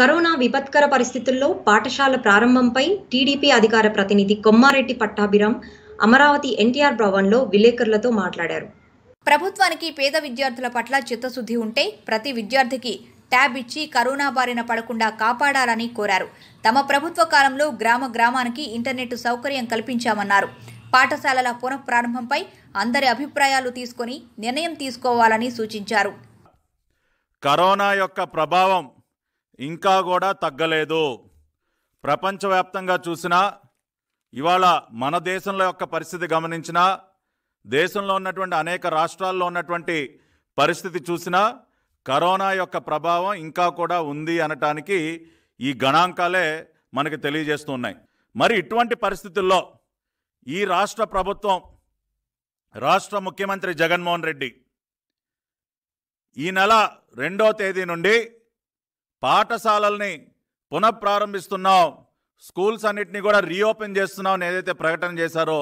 corona విపత్కర పరిస్థితుల్లో పాఠశాల ప్రారంభంపై టీడీపీ అధికార ప్రతినిధి కొమ్మారెడ్డి పట్టాభిరామ్ అమరావతి ఎన్టీఆర్ భవన్లో విలేకరులతో మాట్లాడారు ప్రభుత్వానికి పేద విద్యార్థుల పట్ల చిత్తశుద్ధి ఉంటే ప్రతి విద్యార్థికి ట్యాబ్ ఇచ్చి కరోనా బారిన పడకుండా కాపాడాలని కోరారు తమ ప్రభుత్వ కాలంలో గ్రామ గ్రామానికి ఇంటర్నెట్ సౌకర్యం కల్పించామన్నారు పాఠశాలల పునఃప్రారంభంపై అందరి అభిప్రాయాలు తీసుకొని నిర్ణయం తీసుకోవాలని సూచించారు కరోనా యొక్క ప్రభావం ఇంకా కూడా తగ్గలేదు ప్రపంచవ్యాప్తంగా చూసినా ఇవాళ మన దేశంలో యొక్క పరిస్థితి గమనించినా దేశంలో ఉన్నటువంటి అనేక రాష్ట్రాల్లో ఉన్నటువంటి పరిస్థితి చూసినా కరోనా యొక్క ప్రభావం ఇంకా కూడా ఉంది అనటానికి ఈ గణాంకాలే మనకు తెలియజేస్తున్నాయి మరి ఇటువంటి పరిస్థితుల్లో ఈ రాష్ట్ర ప్రభుత్వం రాష్ట్ర ముఖ్యమంత్రి జగన్మోహన్ రెడ్డి ఈ నెల రెండో తేదీ నుండి పాఠశాలల్ని పునఃప్రారంభిస్తున్నాం స్కూల్స్ అన్నిటినీ కూడా రీఓపెన్ అని ఏదైతే ప్రకటన చేశారో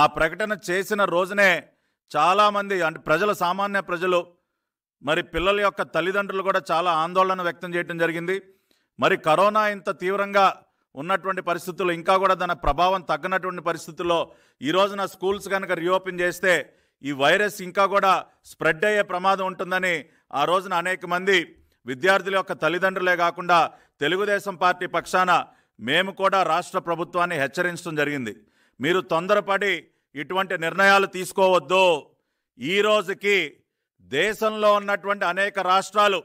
ఆ ప్రకటన చేసిన రోజునే చాలామంది అంటే ప్రజల సామాన్య ప్రజలు మరి పిల్లల యొక్క తల్లిదండ్రులు కూడా చాలా ఆందోళన వ్యక్తం చేయడం జరిగింది మరి కరోనా ఇంత తీవ్రంగా ఉన్నటువంటి పరిస్థితులు ఇంకా కూడా దాని ప్రభావం తగ్గినటువంటి పరిస్థితుల్లో ఈ రోజున స్కూల్స్ కనుక రీఓపెన్ చేస్తే ఈ వైరస్ ఇంకా కూడా స్ప్రెడ్ అయ్యే ప్రమాదం ఉంటుందని ఆ రోజున అనేక మంది విద్యార్థుల యొక్క తల్లిదండ్రులే కాకుండా తెలుగుదేశం పార్టీ పక్షాన మేము కూడా రాష్ట్ర ప్రభుత్వాన్ని హెచ్చరించడం జరిగింది మీరు తొందరపడి ఇటువంటి నిర్ణయాలు తీసుకోవద్దు ఈ రోజుకి దేశంలో ఉన్నటువంటి అనేక రాష్ట్రాలు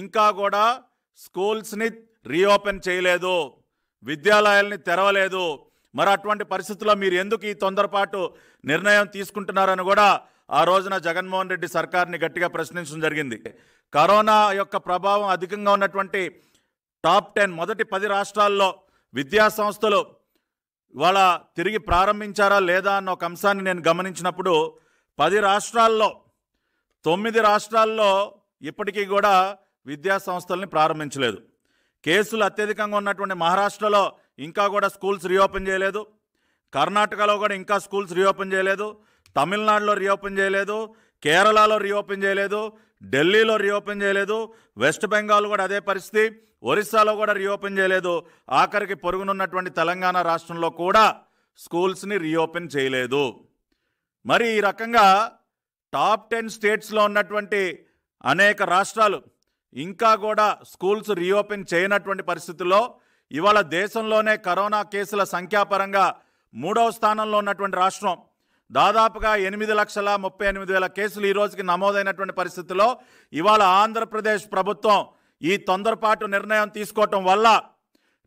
ఇంకా కూడా స్కూల్స్ని రీఓపెన్ చేయలేదు విద్యాలయాల్ని తెరవలేదు మరి అటువంటి పరిస్థితుల్లో మీరు ఎందుకు ఈ తొందరపాటు నిర్ణయం తీసుకుంటున్నారని కూడా ఆ రోజున జగన్మోహన్ రెడ్డి సర్కార్ని గట్టిగా ప్రశ్నించడం జరిగింది కరోనా యొక్క ప్రభావం అధికంగా ఉన్నటువంటి టాప్ టెన్ మొదటి పది రాష్ట్రాల్లో విద్యా సంస్థలు ఇవాళ తిరిగి ప్రారంభించారా లేదా అన్న ఒక అంశాన్ని నేను గమనించినప్పుడు పది రాష్ట్రాల్లో తొమ్మిది రాష్ట్రాల్లో ఇప్పటికీ కూడా విద్యా సంస్థల్ని ప్రారంభించలేదు కేసులు అత్యధికంగా ఉన్నటువంటి మహారాష్ట్రలో ఇంకా కూడా స్కూల్స్ రీఓపెన్ చేయలేదు కర్ణాటకలో కూడా ఇంకా స్కూల్స్ రీఓపెన్ చేయలేదు తమిళనాడులో రీఓపెన్ చేయలేదు కేరళలో రీఓపెన్ చేయలేదు ఢిల్లీలో రీఓపెన్ చేయలేదు వెస్ట్ బెంగాల్ కూడా అదే పరిస్థితి ఒరిస్సాలో కూడా రీఓపెన్ చేయలేదు ఆఖరికి పొరుగునున్నటువంటి తెలంగాణ రాష్ట్రంలో కూడా స్కూల్స్ని రీఓపెన్ చేయలేదు మరి ఈ రకంగా టాప్ టెన్ స్టేట్స్లో ఉన్నటువంటి అనేక రాష్ట్రాలు ఇంకా కూడా స్కూల్స్ రీఓపెన్ చేయనటువంటి పరిస్థితుల్లో ఇవాళ దేశంలోనే కరోనా కేసుల సంఖ్యాపరంగా మూడవ స్థానంలో ఉన్నటువంటి రాష్ట్రం దాదాపుగా ఎనిమిది లక్షల ముప్పై ఎనిమిది వేల కేసులు ఈ రోజుకి నమోదైనటువంటి పరిస్థితుల్లో ఇవాళ ఆంధ్రప్రదేశ్ ప్రభుత్వం ఈ తొందరపాటు నిర్ణయం తీసుకోవటం వల్ల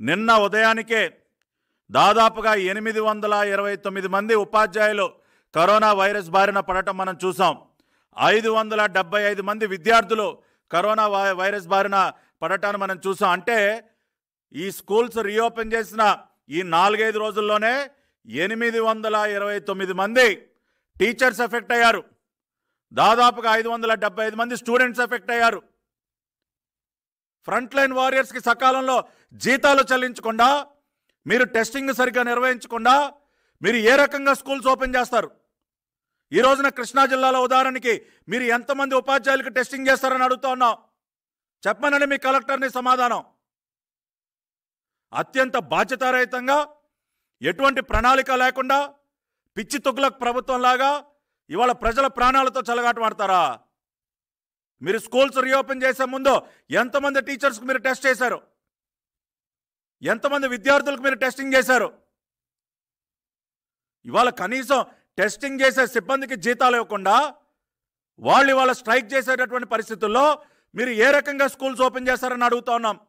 నిన్న ఉదయానికే దాదాపుగా ఎనిమిది వందల ఇరవై తొమ్మిది మంది ఉపాధ్యాయులు కరోనా వైరస్ బారిన పడటం మనం చూసాం ఐదు వందల డెబ్బై ఐదు మంది విద్యార్థులు కరోనా వైరస్ బారిన పడటాన్ని మనం చూసాం అంటే ఈ స్కూల్స్ రీఓపెన్ చేసిన ఈ నాలుగైదు రోజుల్లోనే ఎనిమిది వందల ఇరవై తొమ్మిది మంది టీచర్స్ ఎఫెక్ట్ అయ్యారు దాదాపుగా ఐదు వందల డెబ్బై ఐదు మంది స్టూడెంట్స్ ఎఫెక్ట్ అయ్యారు ఫ్రంట్ లైన్ వారియర్స్కి సకాలంలో జీతాలు చెల్లించకుండా మీరు టెస్టింగ్ సరిగ్గా నిర్వహించకుండా మీరు ఏ రకంగా స్కూల్స్ ఓపెన్ చేస్తారు ఈ రోజున కృష్ణా జిల్లాలో ఉదాహరణకి మీరు ఎంతమంది ఉపాధ్యాయులకు టెస్టింగ్ చేస్తారని అడుగుతా ఉన్నాం చెప్పమనండి మీ కలెక్టర్ని సమాధానం అత్యంత బాధ్యతారహితంగా ఎటువంటి ప్రణాళిక లేకుండా పిచ్చి ప్రభుత్వం ప్రభుత్వంలాగా ఇవాళ ప్రజల ప్రాణాలతో చెలగాటమాడతారా మీరు స్కూల్స్ రీఓపెన్ చేసే ముందు ఎంతమంది టీచర్స్కి మీరు టెస్ట్ చేశారు ఎంతమంది విద్యార్థులకు మీరు టెస్టింగ్ చేశారు ఇవాళ కనీసం టెస్టింగ్ చేసే సిబ్బందికి జీతాలు ఇవ్వకుండా వాళ్ళు ఇవాళ స్ట్రైక్ చేసేటటువంటి పరిస్థితుల్లో మీరు ఏ రకంగా స్కూల్స్ ఓపెన్ చేశారని అడుగుతా ఉన్నాం